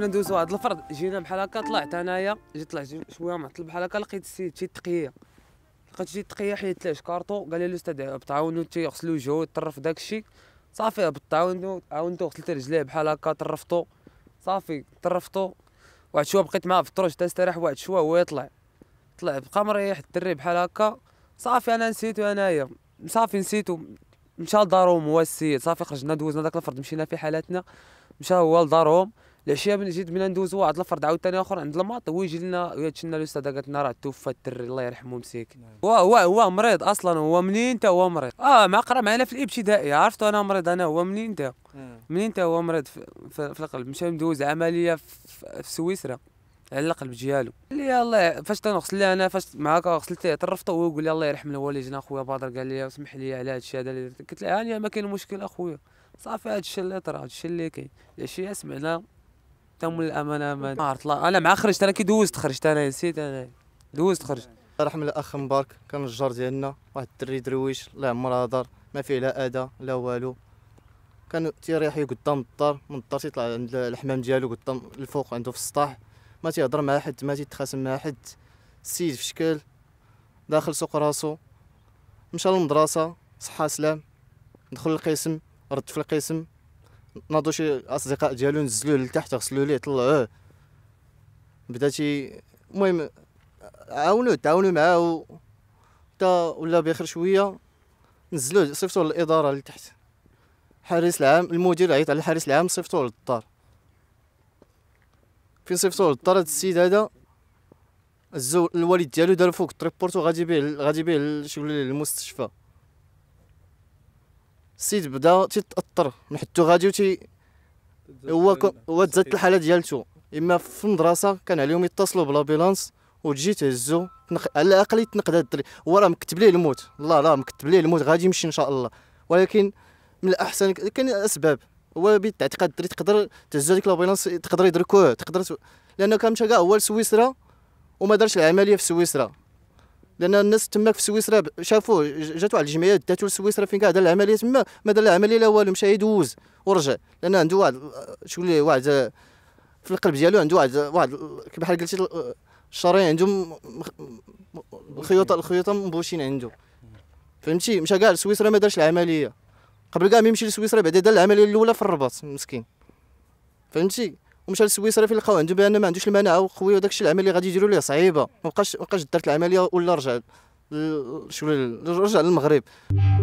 ندوزو واحد الفرد جينا بحال هكا طلعت انايا جيت طلعت شويه معطل بحال هكا لقيت السيد شي تقيه لقيت شي تقيه حيت ليه كارطو قال لي الاستاذ بتعاونو تيغسلو جوه طرف داكشي صافي هبطت عاونتو غسلت رجليه بحال هكا طرفتو صافي طرفتو واحد شويه بقيت معاه في الطروش حتى استريح واحد شويه هو يطلع طلع بقى مريح الدري بحال هكا صافي انا نسيتو انايا صافي نسيتو مشى لدارهم هو السيد صافي خرجنا دوزنا داك الفرد مشينا في حالاتنا مشى هو لدارهم العشيه من جيت من ندوزو واحد الفرد عاوتاني اخر عند الماط هو يجي لنا ويتشنا لنا الاستاذه قالت لنا راه توفى الدري الله يرحمه مسيك نعم. هو هو هو مريض اصلا هو منين تا هو مريض اه ما قرا معنا في الابتدائي عرفتو انا مريض انا هو منين تا نعم. منين تا هو مريض في, في, القلب مشى مدوز عمليه في, في سويسرا على القلب ديالو قال لي الله فاش تنغسل انا فاش معاك غسلت طرفته هو يقول لي الله يرحم الوالدين اخويا بدر قال لي اسمح لي على هذا الشيء هذا قلت له هاني ما كاين مشكل اخويا صافي هذا الشيء اللي طرا هذا الشيء اللي كاين العشيه سمعنا تم الامانه ما عرفت انا مع خرجت انا كي دوزت خرجت انا نسيت انا دوزت خرجت رحم الاخ مبارك كان الجار ديالنا واحد الدري درويش الله يعمرها دار ما فيه لا اذى لا والو كان تيريحي قدام الدار من الدار تيطلع عند الحمام ديالو قدام الفوق عنده في السطح ما تيهضر مع حد ما تيتخاسم مع حد السيد في شكل داخل سوق راسو مشى للمدرسه صحه سلام دخل القسم رد في القسم ناضو شي اصدقاء ديالو نزلوه لتحت غسلوا ليه طلعوه اه. بدا شي المهم عاونوه تعاونوا معاه حتى ولا بخير شويه نزلوه صيفطوا للاداره لتحت الحارس العام المدير عيط على الحارس العام صيفطوا للدار فين صيفطوا للدار هاد السيد هذا الزو الوالد ديالو دار فوق التريبورت غادي بيه غادي بيه شغل المستشفى السيد بدا تيتاثر نحتو غادي وتي هو هو تزادت الحاله ديالته اما في المدرسه كان عليهم يتصلوا بلابيلانس وتجي تهزو تنق... على الاقل يتنقد هاد الدري هو راه مكتب ليه الموت الله راه مكتب ليه الموت غادي يمشي ان شاء الله ولكن من الاحسن كاين اسباب هو بالتعتقد الدري تقدر تهز هذيك لابيلانس تقدر يدركوه تقدر لانه كان مشى كاع هو لسويسرا وما دارش العمليه في سويسرا لان الناس تماك في سويسرا شافوه جاتو على الجمعيه داتو لسويسرا فين كاع دار العمليه تما ما دار العمليه لا والو مشى يدوز ورجع لان عنده واحد شكون اللي واحد في القلب ديالو عنده واحد واحد بحال قلتي الشرايين عندهم الخيوط الخيوط مبوشين عنده فهمتي مشى كاع لسويسرا ما دارش العمليه قبل كاع ما يمشي لسويسرا بعدا دار العمليه الاولى في الرباط مسكين فهمتي ومشى لسويسرا فين لقاو عنده بان ما عندوش المناعه وقويه وداك الشيء العمليه غادي يديروا ليه صعيبه ما بقاش ما بقاش دارت العمليه ولا رجع شو رجع للمغرب